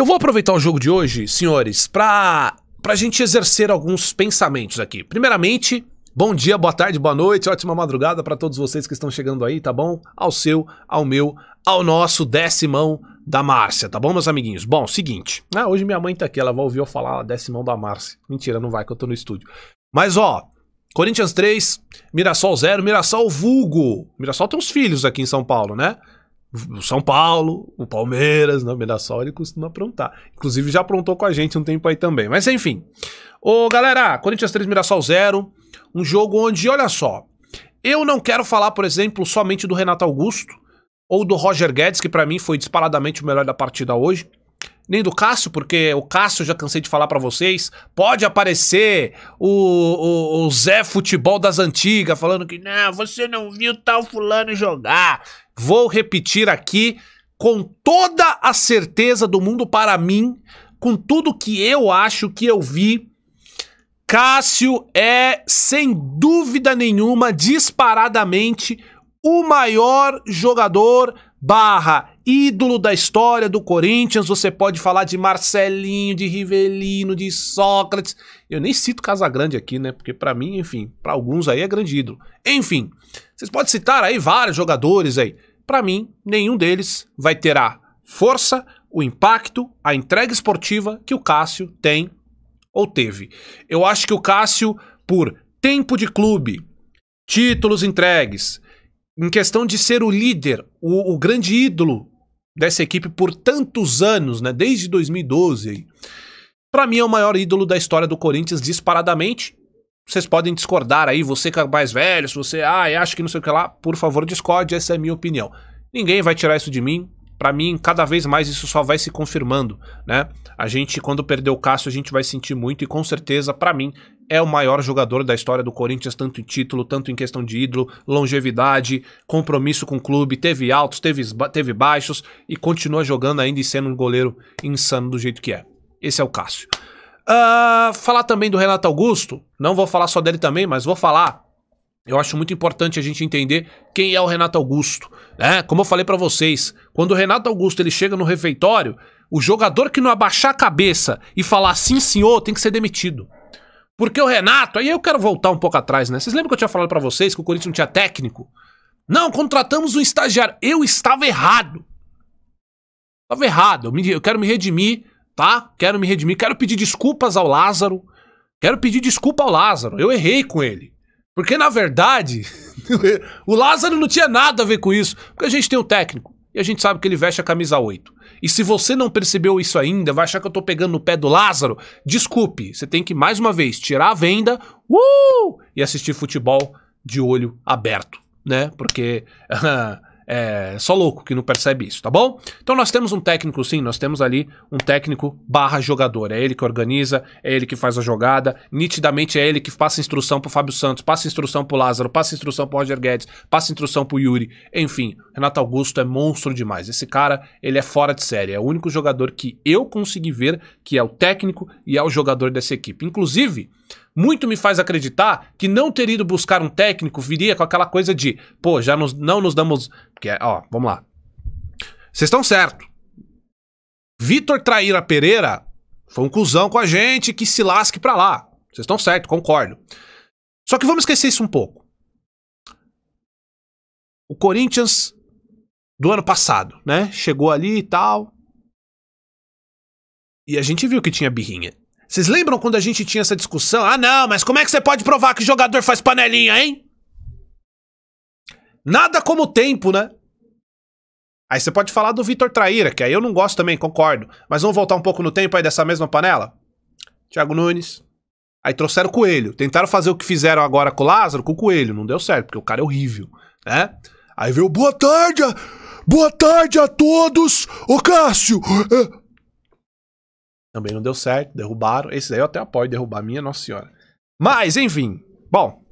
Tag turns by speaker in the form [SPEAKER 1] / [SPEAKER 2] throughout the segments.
[SPEAKER 1] Eu vou aproveitar o jogo de hoje, senhores, para pra gente exercer alguns pensamentos aqui. Primeiramente, bom dia, boa tarde, boa noite, ótima madrugada para todos vocês que estão chegando aí, tá bom? Ao seu, ao meu, ao nosso décimão da Márcia, tá bom, meus amiguinhos? Bom, seguinte, ah, hoje minha mãe tá aqui, ela vai ouvir eu falar décimão da Márcia. Mentira, não vai, que eu tô no estúdio. Mas, ó, Corinthians 3, Mirassol 0, Mirassol vulgo. Mirassol tem uns filhos aqui em São Paulo, né? o São Paulo, o Palmeiras, na né, Mirassol, ele costuma aprontar. Inclusive já aprontou com a gente um tempo aí também. Mas enfim. Ô galera, Corinthians 3, Mirassol 0. Um jogo onde, olha só, eu não quero falar, por exemplo, somente do Renato Augusto ou do Roger Guedes, que para mim foi disparadamente o melhor da partida hoje. Nem do Cássio, porque o Cássio já cansei de falar para vocês. Pode aparecer o, o, o Zé Futebol das Antigas falando que não, você não viu tal fulano jogar. Vou repetir aqui com toda a certeza do mundo para mim, com tudo que eu acho que eu vi. Cássio é, sem dúvida nenhuma, disparadamente o maior jogador barra ídolo da história do Corinthians. Você pode falar de Marcelinho, de Rivelino, de Sócrates. Eu nem cito Casagrande aqui, né? Porque para mim, enfim, para alguns aí é grande ídolo. Enfim, vocês podem citar aí vários jogadores aí para mim, nenhum deles vai ter a força, o impacto, a entrega esportiva que o Cássio tem ou teve. Eu acho que o Cássio, por tempo de clube, títulos entregues, em questão de ser o líder, o, o grande ídolo dessa equipe por tantos anos, né? Desde 2012 Para mim é o maior ídolo da história do Corinthians disparadamente vocês podem discordar aí, você que é mais velho, se você, ah, eu acho que não sei o que lá, por favor, discorde, essa é a minha opinião. Ninguém vai tirar isso de mim. Para mim, cada vez mais isso só vai se confirmando, né? A gente, quando perdeu o Cássio, a gente vai sentir muito e com certeza, para mim, é o maior jogador da história do Corinthians, tanto em título, tanto em questão de ídolo, longevidade, compromisso com o clube, teve altos, teve, teve baixos e continua jogando ainda e sendo um goleiro insano do jeito que é. Esse é o Cássio. Uh, falar também do Renato Augusto. Não vou falar só dele também, mas vou falar. Eu acho muito importante a gente entender quem é o Renato Augusto. Né? Como eu falei para vocês, quando o Renato Augusto ele chega no refeitório, o jogador que não abaixar a cabeça e falar sim senhor tem que ser demitido. Porque o Renato, aí eu quero voltar um pouco atrás, né? Vocês lembram que eu tinha falado para vocês que o Corinthians não tinha técnico? Não, contratamos um estagiário. Eu estava errado. Estava errado. Eu, me, eu quero me redimir tá? Quero me redimir, quero pedir desculpas ao Lázaro. Quero pedir desculpa ao Lázaro. Eu errei com ele. Porque, na verdade, o Lázaro não tinha nada a ver com isso. Porque a gente tem um técnico e a gente sabe que ele veste a camisa 8. E se você não percebeu isso ainda, vai achar que eu tô pegando no pé do Lázaro, desculpe, você tem que mais uma vez tirar a venda uh, e assistir futebol de olho aberto, né? Porque ah, é só louco que não percebe isso, tá bom? Então nós temos um técnico, sim, nós temos ali um técnico barra jogador. É ele que organiza, é ele que faz a jogada. Nitidamente é ele que passa instrução pro Fábio Santos, passa instrução pro Lázaro, passa instrução pro Roger Guedes, passa instrução pro Yuri. Enfim, Renato Augusto é monstro demais. Esse cara, ele é fora de série. É o único jogador que eu consegui ver que é o técnico e é o jogador dessa equipe. Inclusive, muito me faz acreditar que não ter ido buscar um técnico viria com aquela coisa de, pô, já nos, não nos damos. Porque, ó, vamos lá. Vocês estão certo. Vitor Traíra Pereira foi um cuzão com a gente que se lasque pra lá. Vocês estão certo, concordo. Só que vamos esquecer isso um pouco. O Corinthians do ano passado, né? Chegou ali e tal. E a gente viu que tinha birrinha. Vocês lembram quando a gente tinha essa discussão? Ah, não, mas como é que você pode provar que jogador faz panelinha, hein? Nada como o tempo, né? Aí você pode falar do Vitor Traíra, que aí eu não gosto também, concordo. Mas vamos voltar um pouco no tempo aí dessa mesma panela? Thiago Nunes. Aí trouxeram o Coelho. Tentaram fazer o que fizeram agora com o Lázaro, com o Coelho. Não deu certo, porque o cara é horrível, né? Aí veio, boa tarde, boa tarde a todos. Ô Cássio, eh, também não deu certo, derrubaram. Esse daí eu até apoio derrubar, minha nossa senhora. Mas, enfim. Bom,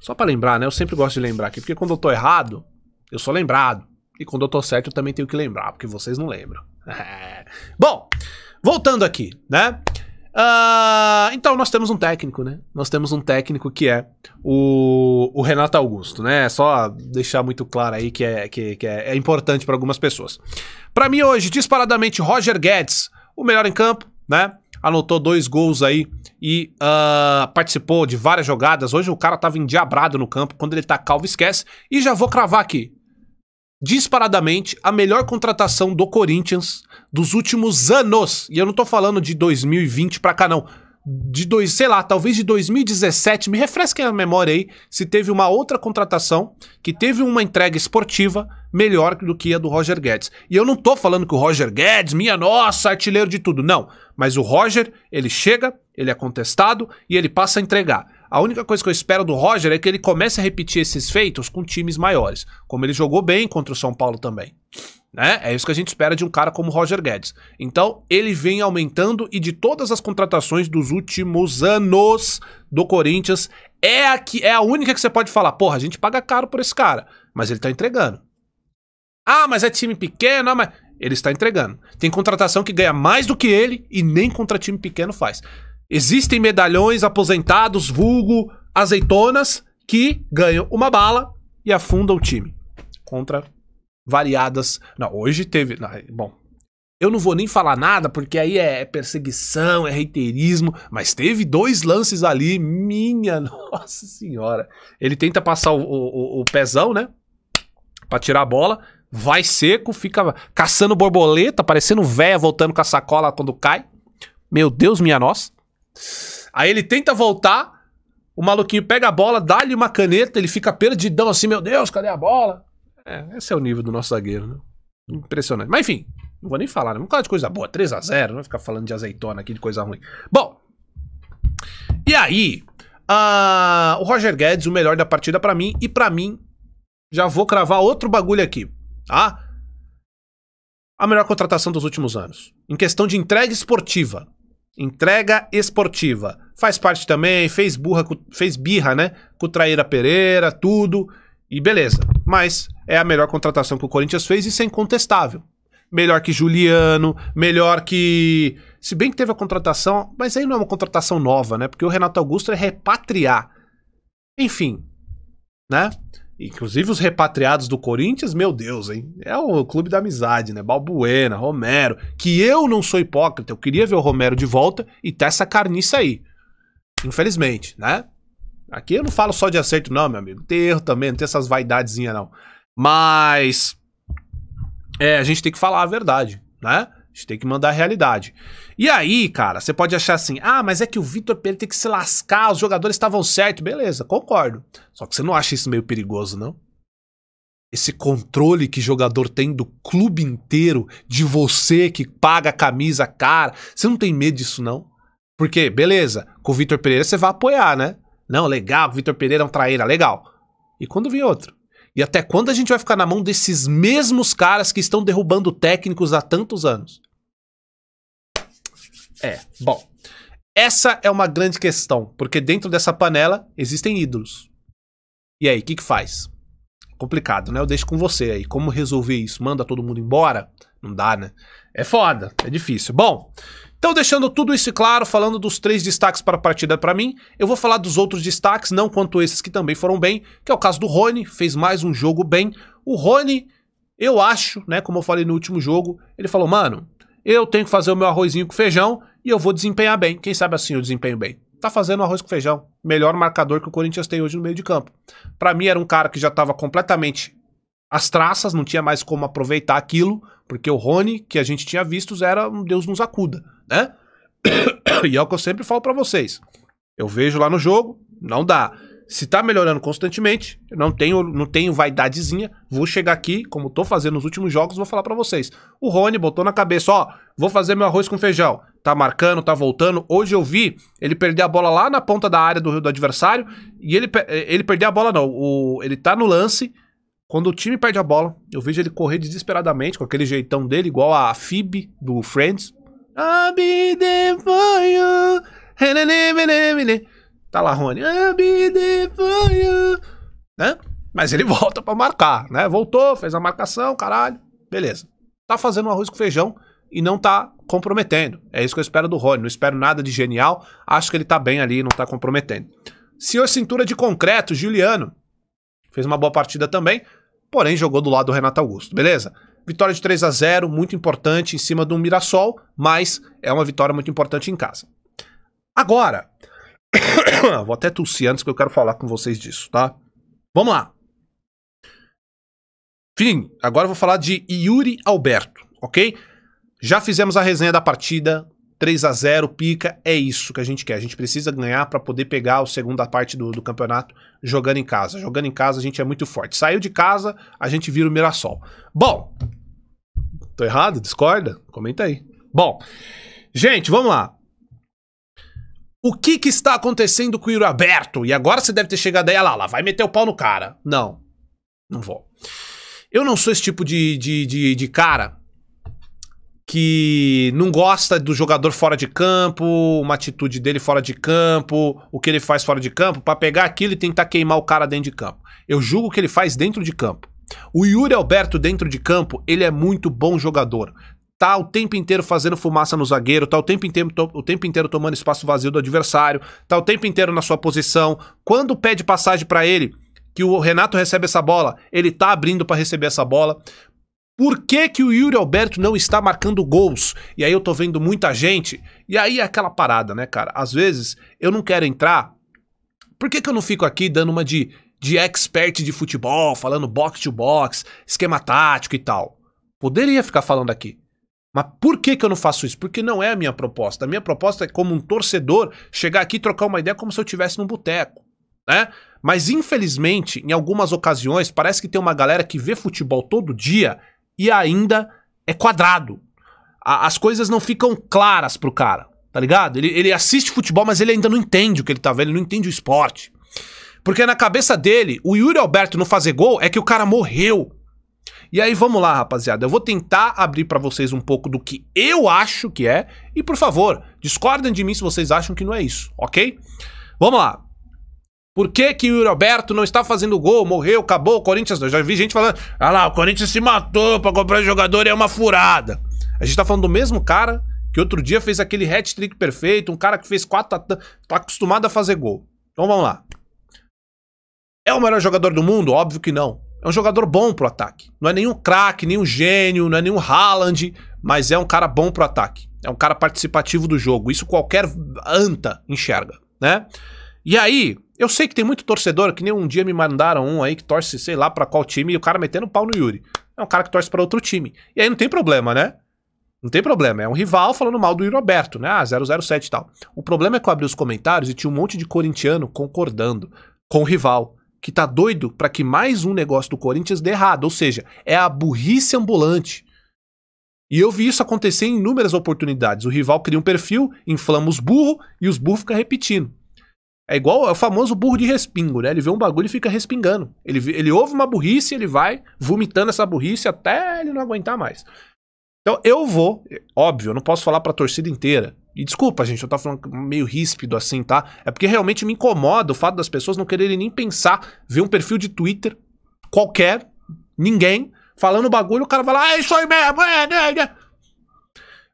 [SPEAKER 1] só para lembrar, né? Eu sempre gosto de lembrar aqui, porque quando eu tô errado, eu sou lembrado. E quando eu tô certo, eu também tenho que lembrar, porque vocês não lembram. Bom, voltando aqui, né? Uh, então, nós temos um técnico, né? Nós temos um técnico que é o, o Renato Augusto, né? Só deixar muito claro aí que é, que, que é, é importante para algumas pessoas. Para mim, hoje, disparadamente, Roger Guedes o melhor em campo, né? Anotou dois gols aí e uh, participou de várias jogadas. Hoje o cara tava endiabrado no campo. Quando ele tá calvo, esquece. E já vou cravar aqui. Disparadamente, a melhor contratação do Corinthians dos últimos anos. E eu não tô falando de 2020 pra cá, não de dois, sei lá, talvez de 2017, me refresquem a memória aí, se teve uma outra contratação que teve uma entrega esportiva melhor do que a do Roger Guedes. E eu não tô falando que o Roger Guedes, minha nossa, artilheiro de tudo, não. Mas o Roger, ele chega, ele é contestado e ele passa a entregar. A única coisa que eu espero do Roger é que ele comece a repetir esses feitos com times maiores, como ele jogou bem contra o São Paulo também. Né? É isso que a gente espera de um cara como Roger Guedes. Então, ele vem aumentando e de todas as contratações dos últimos anos do Corinthians, é a, que, é a única que você pode falar, porra, a gente paga caro por esse cara, mas ele tá entregando. Ah, mas é time pequeno, ah, mas ele está entregando. Tem contratação que ganha mais do que ele e nem contra time pequeno faz. Existem medalhões aposentados, vulgo, azeitonas, que ganham uma bala e afundam o time contra variadas. Não, hoje teve. Não, bom, eu não vou nem falar nada, porque aí é, é perseguição, é reiterismo, mas teve dois lances ali, minha nossa senhora. Ele tenta passar o, o, o pezão, né? Pra tirar a bola, vai seco, fica caçando borboleta, parecendo véia voltando com a sacola quando cai. Meu Deus, minha nossa. Aí ele tenta voltar, o maluquinho pega a bola, dá-lhe uma caneta, ele fica perdidão assim, meu Deus, cadê a bola? É, esse é o nível do nosso zagueiro, né? Impressionante. Mas enfim, não vou nem falar, né? Vamos falar de coisa boa. 3 a 0 não vou ficar falando de azeitona aqui, de coisa ruim. Bom, e aí, a... o Roger Guedes, o melhor da partida para mim, e para mim, já vou cravar outro bagulho aqui, tá? A melhor contratação dos últimos anos. Em questão de entrega esportiva. Entrega esportiva. Faz parte também, fez, burra, fez birra, né? Com o Traíra Pereira, tudo. E beleza. Mas é a melhor contratação que o Corinthians fez, isso é incontestável. Melhor que Juliano, melhor que. Se bem que teve a contratação, mas aí não é uma contratação nova, né? Porque o Renato Augusto é repatriar. Enfim, né? Inclusive os repatriados do Corinthians, meu Deus, hein? É o clube da amizade, né? Balbuena, Romero. Que eu não sou hipócrita, eu queria ver o Romero de volta e tá essa carniça aí. Infelizmente, né? Aqui eu não falo só de acerto, não, meu amigo. Tem erro também, não tem essas vaidadezinhas, não. Mas é, a gente tem que falar a verdade, né? A gente tem que mandar a realidade. E aí, cara, você pode achar assim: ah, mas é que o Vitor Pereira tem que se lascar, os jogadores estavam certos. Beleza, concordo. Só que você não acha isso meio perigoso, não? Esse controle que jogador tem do clube inteiro, de você que paga a camisa cara. Você não tem medo disso, não? Porque, beleza, com o Vitor Pereira você vai apoiar, né? Não, legal, o Vitor Pereira é um traíra, legal. E quando vem outro? E até quando a gente vai ficar na mão desses mesmos caras que estão derrubando técnicos há tantos anos? É, bom. Essa é uma grande questão, porque dentro dessa panela existem ídolos. E aí, o que, que faz? Complicado, né? Eu deixo com você aí. Como resolver isso? Manda todo mundo embora? Não dá, né? É foda, é difícil. Bom, então, deixando tudo isso claro, falando dos três destaques para a partida para mim, eu vou falar dos outros destaques, não quanto esses que também foram bem, que é o caso do Rony, fez mais um jogo bem. O Rony, eu acho, né, como eu falei no último jogo, ele falou, mano, eu tenho que fazer o meu arrozinho com feijão e eu vou desempenhar bem. Quem sabe assim eu desempenho bem. Tá fazendo arroz com feijão. Melhor marcador que o Corinthians tem hoje no meio de campo. Para mim era um cara que já estava completamente as traças, não tinha mais como aproveitar aquilo, porque o Rony, que a gente tinha visto, era um Deus nos acuda, né? E é o que eu sempre falo para vocês. Eu vejo lá no jogo, não dá. Se tá melhorando constantemente, eu não tenho, não tenho vaidadezinha, vou chegar aqui, como tô fazendo nos últimos jogos, vou falar para vocês. O Rony botou na cabeça, ó, vou fazer meu arroz com feijão. Tá marcando, tá voltando. Hoje eu vi ele perder a bola lá na ponta da área do, do adversário e ele, ele perder a bola não, o, ele tá no lance quando o time perde a bola, eu vejo ele correr desesperadamente, com aquele jeitão dele, igual a Phoebe do Friends. I'll be there for Tá lá, Rony. I'll Né? Mas ele volta para marcar, né? Voltou, fez a marcação, caralho. Beleza. Tá fazendo um arroz com feijão e não tá comprometendo. É isso que eu espero do Rony. Não espero nada de genial. Acho que ele tá bem ali, não tá comprometendo. Senhor Cintura de Concreto, Juliano. Fez uma boa partida também porém jogou do lado do Renato Augusto, beleza? Vitória de 3 a 0 muito importante em cima do Mirassol, mas é uma vitória muito importante em casa. Agora, vou até tossir antes que eu quero falar com vocês disso, tá? Vamos lá. Fim, agora eu vou falar de Yuri Alberto, ok? Já fizemos a resenha da partida, 3 a 0 pica, é isso que a gente quer. A gente precisa ganhar para poder pegar a segunda parte do, do, campeonato jogando em casa. Jogando em casa a gente é muito forte. Saiu de casa, a gente vira o Mirassol. Bom, tô errado? Discorda? Comenta aí. Bom, gente, vamos lá. O que que está acontecendo com o Iro Aberto? E agora você deve ter chegado aí, olha ah lá, lá, vai meter o pau no cara. Não, não vou. Eu não sou esse tipo de, de, de, de cara que não gosta do jogador fora de campo, uma atitude dele fora de campo, o que ele faz fora de campo, para pegar aquilo e tentar queimar o cara dentro de campo. Eu julgo o que ele faz dentro de campo. O Yuri Alberto dentro de campo, ele é muito bom jogador. Tá o tempo inteiro fazendo fumaça no zagueiro, tá o tempo inteiro, to, o tempo inteiro tomando espaço vazio do adversário, tá o tempo inteiro na sua posição. Quando pede passagem para ele, que o Renato recebe essa bola, ele tá abrindo para receber essa bola. Por que, que o Yuri Alberto não está marcando gols? E aí eu tô vendo muita gente. E aí é aquela parada, né, cara? Às vezes eu não quero entrar. Por que, que eu não fico aqui dando uma de, de expert de futebol, falando box to box, esquema tático e tal? Poderia ficar falando aqui. Mas por que, que eu não faço isso? Porque não é a minha proposta. A minha proposta é, como um torcedor, chegar aqui e trocar uma ideia como se eu estivesse num boteco. Né? Mas infelizmente, em algumas ocasiões, parece que tem uma galera que vê futebol todo dia e ainda é quadrado. A, as coisas não ficam claras pro cara, tá ligado? Ele, ele assiste futebol, mas ele ainda não entende o que ele tá vendo, ele não entende o esporte. Porque na cabeça dele, o Yuri Alberto não fazer gol é que o cara morreu. E aí vamos lá, rapaziada. Eu vou tentar abrir para vocês um pouco do que eu acho que é. E por favor, discordem de mim se vocês acham que não é isso, ok? Vamos lá. Por que, que o Roberto não está fazendo gol? Morreu, acabou, o Corinthians. Eu já vi gente falando. Ah lá, o Corinthians se matou para comprar jogador e é uma furada. A gente tá falando do mesmo cara que outro dia fez aquele hat-trick perfeito, um cara que fez quatro. Tá, tá acostumado a fazer gol. Então vamos lá. É o melhor jogador do mundo? Óbvio que não. É um jogador bom pro ataque. Não é nenhum craque, nenhum gênio, não é nenhum Haaland, mas é um cara bom pro ataque. É um cara participativo do jogo. Isso qualquer anta enxerga, né? E aí, eu sei que tem muito torcedor, que nem um dia me mandaram um aí que torce, sei lá, para qual time, e o cara metendo pau no Yuri. É um cara que torce para outro time. E aí não tem problema, né? Não tem problema, é um rival falando mal do Yuri Roberto, né? Ah, 007 e tal. O problema é que eu abri os comentários e tinha um monte de corintiano concordando com o rival, que tá doido para que mais um negócio do Corinthians dê errado, ou seja, é a burrice ambulante. E eu vi isso acontecer em inúmeras oportunidades. O rival cria um perfil, inflama os burros e os burros ficam repetindo. É igual é o famoso burro de respingo, né? Ele vê um bagulho e fica respingando. Ele, ele ouve uma burrice, e ele vai vomitando essa burrice até ele não aguentar mais. Então eu vou, óbvio, eu não posso falar pra torcida inteira. E desculpa, gente, eu tô falando meio ríspido assim, tá? É porque realmente me incomoda o fato das pessoas não quererem nem pensar, ver um perfil de Twitter qualquer, ninguém, falando bagulho, o cara vai lá, ah, é isso aí mesmo, é, é, é.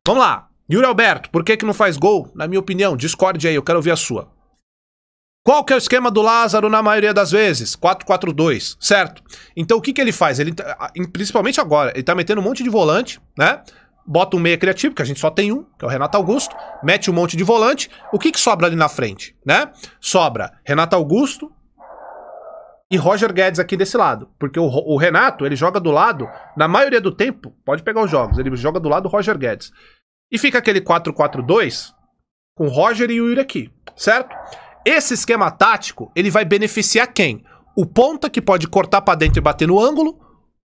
[SPEAKER 1] Vamos lá, Yuri Alberto, por que que não faz gol? Na minha opinião, discorde aí, eu quero ouvir a sua. Qual que é o esquema do Lázaro na maioria das vezes? 4-4-2, certo? Então o que, que ele faz? Ele, tá, principalmente agora, ele tá metendo um monte de volante, né? Bota um meia criativo, que a gente só tem um, que é o Renato Augusto, mete um monte de volante. O que, que sobra ali na frente, né? Sobra Renato Augusto e Roger Guedes aqui desse lado. Porque o, o Renato, ele joga do lado, na maioria do tempo, pode pegar os jogos, ele joga do lado do Roger Guedes. E fica aquele 4-4-2 com Roger e o Yuri aqui, certo? Esse esquema tático, ele vai beneficiar quem? O ponta, que pode cortar para dentro e bater no ângulo,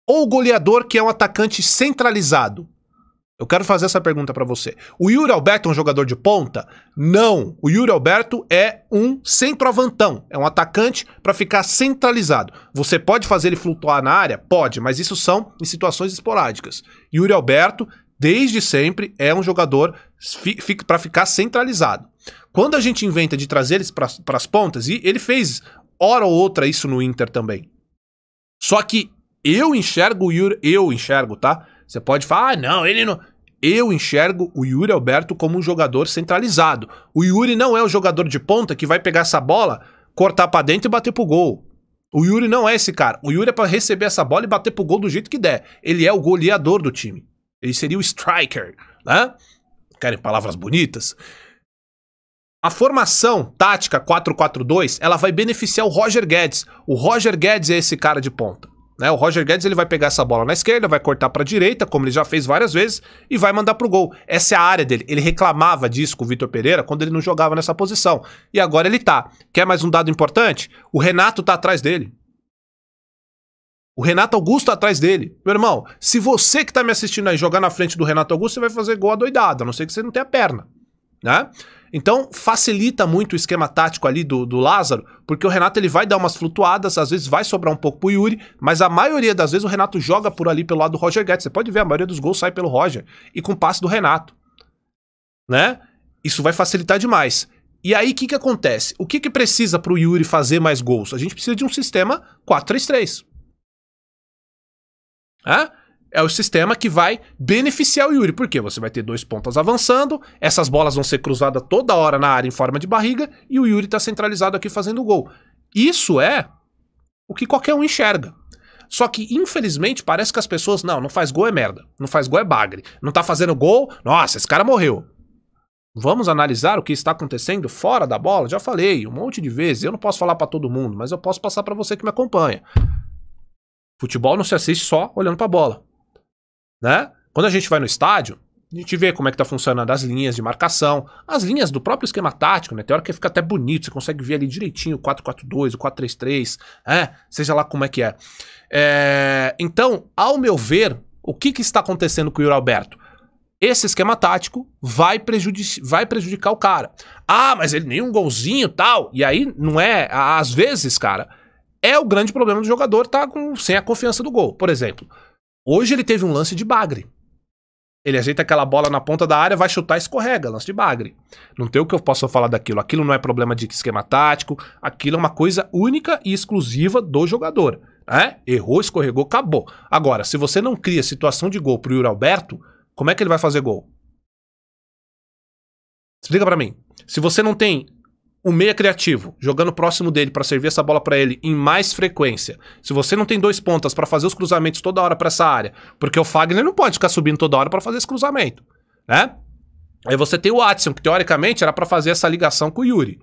[SPEAKER 1] ou o goleador, que é um atacante centralizado? Eu quero fazer essa pergunta para você. O Yuri Alberto é um jogador de ponta? Não. O Yuri Alberto é um centroavantão, é um atacante para ficar centralizado. Você pode fazer ele flutuar na área? Pode, mas isso são em situações esporádicas. Yuri Alberto, desde sempre, é um jogador para ficar centralizado. Quando a gente inventa de trazer eles para as pontas, e ele fez hora ou outra isso no Inter também. Só que eu enxergo o Yuri, eu enxergo, tá? Você pode falar, ah, não, ele não. Eu enxergo o Yuri Alberto como um jogador centralizado. O Yuri não é o jogador de ponta que vai pegar essa bola, cortar para dentro e bater pro gol. O Yuri não é esse cara. O Yuri é para receber essa bola e bater pro gol do jeito que der. Ele é o goleador do time. Ele seria o striker, né? querem palavras bonitas. A formação tática 4-4-2, ela vai beneficiar o Roger Guedes. O Roger Guedes é esse cara de ponta. Né? O Roger Guedes ele vai pegar essa bola na esquerda, vai cortar para a direita, como ele já fez várias vezes, e vai mandar para o gol. Essa é a área dele. Ele reclamava disso com o Vitor Pereira quando ele não jogava nessa posição. E agora ele tá. Quer mais um dado importante? O Renato tá atrás dele. O Renato Augusto tá atrás dele. Meu irmão, se você que tá me assistindo aí jogar na frente do Renato Augusto, você vai fazer gol adoidado, a não ser que você não tenha perna, né? Então, facilita muito o esquema tático ali do, do Lázaro, porque o Renato ele vai dar umas flutuadas, às vezes vai sobrar um pouco pro Yuri, mas a maioria das vezes o Renato joga por ali pelo lado do Roger Guedes. Você pode ver, a maioria dos gols sai pelo Roger e com passe do Renato, né? Isso vai facilitar demais. E aí, o que, que acontece? O que, que precisa pro Yuri fazer mais gols? A gente precisa de um sistema 4-3-3 é o sistema que vai beneficiar o Yuri, porque você vai ter dois pontas avançando, essas bolas vão ser cruzadas toda hora na área em forma de barriga e o Yuri está centralizado aqui fazendo gol. Isso é o que qualquer um enxerga. Só que, infelizmente, parece que as pessoas, não, não faz gol é merda, não faz gol é bagre, não tá fazendo gol, nossa, esse cara morreu. Vamos analisar o que está acontecendo fora da bola? Já falei um monte de vezes, eu não posso falar para todo mundo, mas eu posso passar para você que me acompanha. Futebol não se assiste só olhando para a bola. Né? Quando a gente vai no estádio, a gente vê como é que tá funcionando as linhas de marcação, as linhas do próprio esquema tático, né? Tem hora que fica até bonito, você consegue ver ali direitinho o 4-4-2, o 4-3-3, é, né? seja lá como é que é. é. Então, ao meu ver, o que, que está acontecendo com o Yuri Alberto? Esse esquema tático vai, prejudici vai prejudicar o cara. Ah, mas ele nem um golzinho tal. E aí, não é. Às vezes, cara, é o grande problema do jogador tá com, sem a confiança do gol. Por exemplo, hoje ele teve um lance de bagre. Ele ajeita aquela bola na ponta da área, vai chutar, escorrega, lance de bagre. Não tem o que eu possa falar daquilo. Aquilo não é problema de esquema tático, aquilo é uma coisa única e exclusiva do jogador. Né? Errou, escorregou, acabou. Agora, se você não cria situação de gol pro Yuri Alberto, como é que ele vai fazer gol? Explica para mim. Se você não tem o meia é criativo, jogando próximo dele para servir essa bola para ele em mais frequência. Se você não tem dois pontas para fazer os cruzamentos toda hora para essa área, porque o Fagner não pode ficar subindo toda hora para fazer esse cruzamento, né? Aí você tem o Watson, que teoricamente era para fazer essa ligação com o Yuri.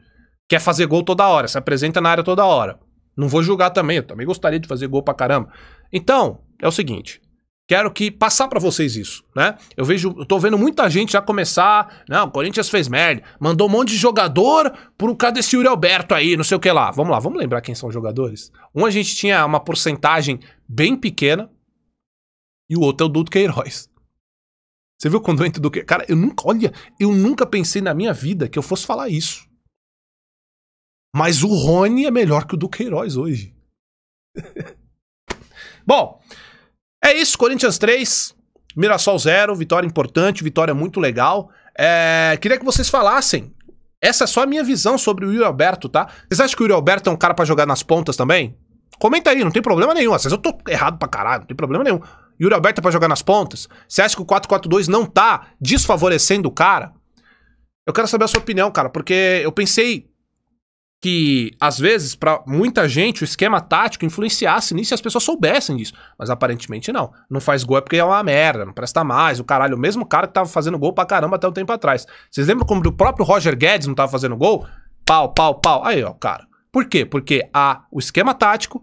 [SPEAKER 1] Quer fazer gol toda hora, se apresenta na área toda hora. Não vou julgar também, eu também gostaria de fazer gol pra caramba. Então, é o seguinte, Quero que passar para vocês isso, né? Eu vejo, eu tô vendo muita gente já começar, não, o Corinthians fez merda, mandou um monte de jogador pro cara desse Yuri Alberto aí, não sei o que lá. Vamos lá, vamos lembrar quem são os jogadores? Um a gente tinha uma porcentagem bem pequena e o outro é o Dudu Queiroz. Você viu quando entra do que? Cara, eu nunca, olha, eu nunca pensei na minha vida que eu fosse falar isso. Mas o Rony é melhor que o Queiroz hoje. Bom, é isso, Corinthians 3, Mirassol 0, vitória importante, vitória muito legal. É, queria que vocês falassem. Essa é só a minha visão sobre o Yuri Alberto, tá? Vocês acham que o Yuri Alberto é um cara para jogar nas pontas também? Comenta aí, não tem problema nenhum. Às vezes eu tô errado pra caralho, não tem problema nenhum. Yuri Alberto é pra jogar nas pontas? Você acha que o 4-4-2 não tá desfavorecendo o cara? Eu quero saber a sua opinião, cara, porque eu pensei que às vezes para muita gente o esquema tático influenciasse nisso e as pessoas soubessem disso, mas aparentemente não. Não faz gol é porque é uma merda, não presta mais, o caralho, o mesmo cara que tava fazendo gol pra caramba até um tempo atrás. Vocês lembram como o próprio Roger Guedes não tava fazendo gol? Pau, pau, pau. Aí, ó, cara. Por quê? Porque a o esquema tático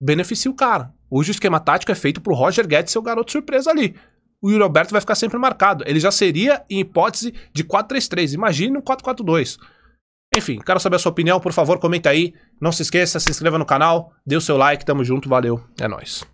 [SPEAKER 1] beneficia o cara. Hoje o esquema tático é feito pro Roger Guedes ser o garoto surpresa ali. O Yuri Alberto vai ficar sempre marcado. Ele já seria em hipótese de 4-3-3. Imagine um 4-4-2. Enfim, quero saber a sua opinião, por favor, comenta aí. Não se esqueça, se inscreva no canal, dê o seu like, tamo junto, valeu, é nóis.